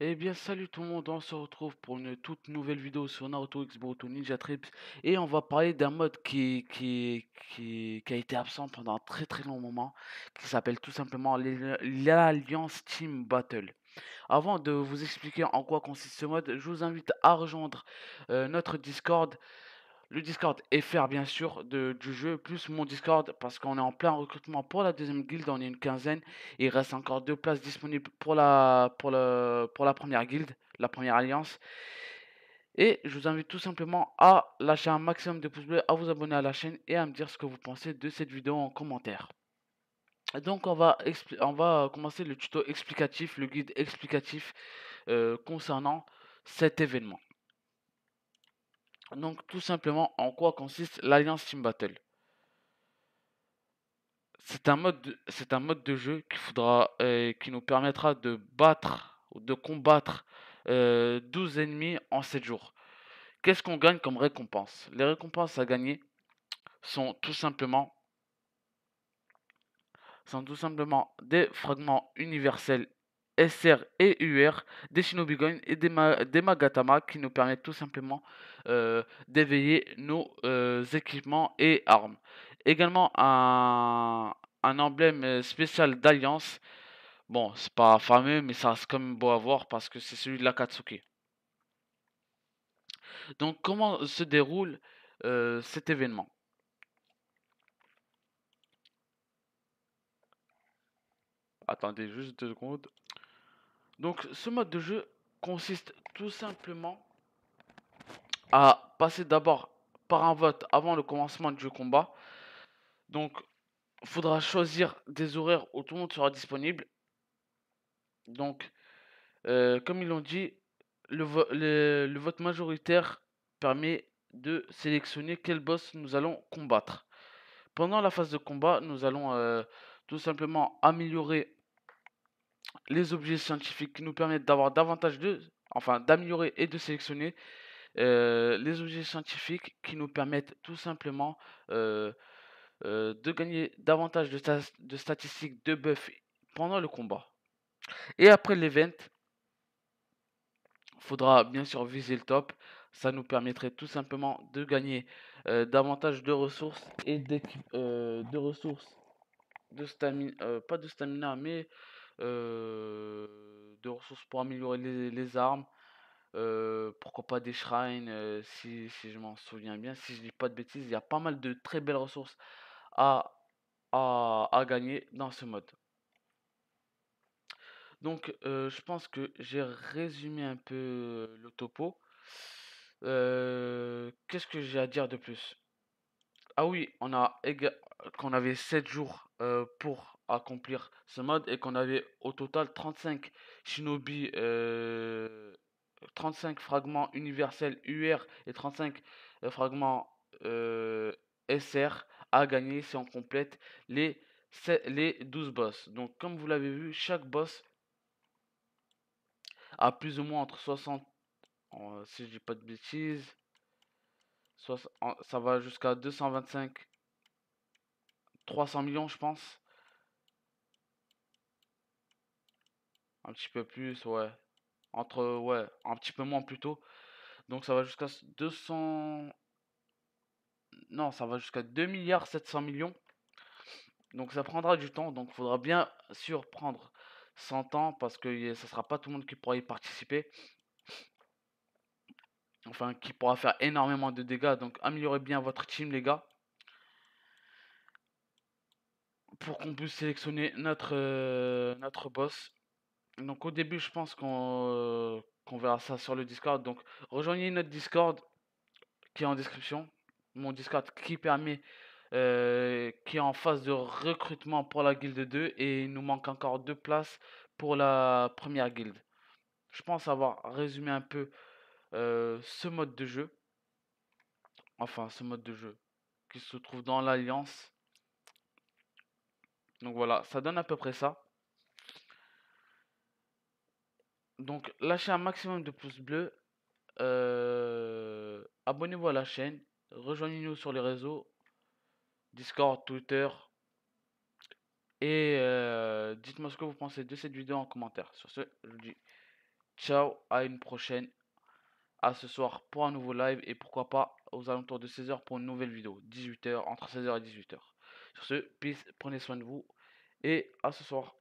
Eh bien salut tout le monde, on se retrouve pour une toute nouvelle vidéo sur Naruto X ou Ninja Trips et on va parler d'un mode qui, qui, a été absent pendant un très très long moment qui s'appelle tout simplement l'Alliance Team Battle. Avant de vous expliquer en quoi consiste ce mode, je vous invite à rejoindre euh, notre Discord le Discord FR bien sûr du jeu, plus mon Discord parce qu'on est en plein recrutement pour la deuxième guilde, on est une quinzaine. Il reste encore deux places disponibles pour la, pour le, pour la première guilde, la première alliance. Et je vous invite tout simplement à lâcher un maximum de pouces bleus, à vous abonner à la chaîne et à me dire ce que vous pensez de cette vidéo en commentaire. Donc on va, on va commencer le tuto explicatif, le guide explicatif euh, concernant cet événement donc tout simplement en quoi consiste l'Alliance Team Battle. C'est un, mode, un mode de jeu qui, euh, qui nous permettra de battre, ou de combattre 12 euh, ennemis en 7 jours. Qu'est-ce qu'on gagne comme récompense Les récompenses à gagner sont tout simplement sont tout simplement des fragments universels SR et UR, des Shinobigoin et des, Magatama qui nous permettent tout simplement euh, d'éveiller nos euh, équipements et armes. Également un, emblème euh, spécial d'alliance. Bon, c'est pas fameux, mais ça c'est quand même beau à voir parce que c'est celui de la Katsuki. Donc, comment se déroule cet événement Attendez juste deux secondes. Donc ce mode de jeu consiste tout simplement à passer d'abord par un vote avant le commencement du combat. Donc il faudra choisir des horaires où tout le monde sera disponible. Donc euh, comme ils l'ont dit, le, vote majoritaire permet de sélectionner quel boss nous allons combattre. Pendant la phase de combat, nous allons euh, tout simplement améliorer les objets scientifiques qui nous permettent d'avoir davantage de, enfin d'améliorer et de sélectionner euh, les objets scientifiques qui nous permettent tout simplement euh, euh, de gagner davantage de, de statistiques de buff pendant le combat. Et après l'event, faudra bien sûr viser le top. Ça nous permettrait tout simplement de gagner davantage de ressources et de ressources de stamina, pas de stamina, mais euh, de ressources pour améliorer les, armes. Euh, pourquoi pas des shrines, euh, si, je m'en souviens bien, si je dis pas de bêtises, il y a pas mal de très belles ressources à, à, gagner dans ce mode. Donc je pense que j'ai résumé un peu le topo. Qu'est-ce que j'ai à dire de plus Ah oui, on a qu'on avait 7 jours pour accomplir ce mode et qu'on avait au total 35 shinobi, 35 euh, fragments universels UR et 35 euh, fragments euh, SR à gagner si on complète les, les 12 boss. Donc comme vous l'avez vu, chaque boss a plus ou moins entre 60, si je dis pas de bêtises, ça va jusqu'à 225, 300 millions je pense Un petit peu plus, ouais. Entre, ouais, un petit peu moins plutôt. Donc ça va jusqu'à 200... Non, ça va jusqu'à 2 milliards 700 millions. Donc ça prendra du temps. Donc il faudra bien sûr prendre 100 ans parce que ça sera pas tout le monde qui pourra y participer. Enfin, qui pourra faire énormément de dégâts. Donc améliorez bien votre team, les gars. Pour qu'on puisse sélectionner notre, euh, notre boss. Donc au début, je pense qu'on verra ça sur le Discord. Donc rejoignez notre Discord qui est en description. Mon Discord qui permet, qui est en phase de recrutement pour la guilde 2 et il nous manque encore deux places pour la première guilde. Je pense avoir résumé un peu ce mode de jeu. Enfin, ce mode de jeu qui se trouve dans l'Alliance. Donc voilà, ça donne à peu près ça. Donc, lâchez un maximum de pouces bleus. Euh, abonnez-vous à la chaîne. Rejoignez-nous sur les réseaux. Discord, Twitter. Et euh, dites-moi ce que vous pensez de cette vidéo en commentaire. Sur ce, je vous dis ciao, à une prochaine. À ce soir pour un nouveau live et pourquoi pas aux alentours de 16h pour une nouvelle vidéo. 18h, entre 16h et 18h. Sur ce, peace, prenez soin de vous et à ce soir.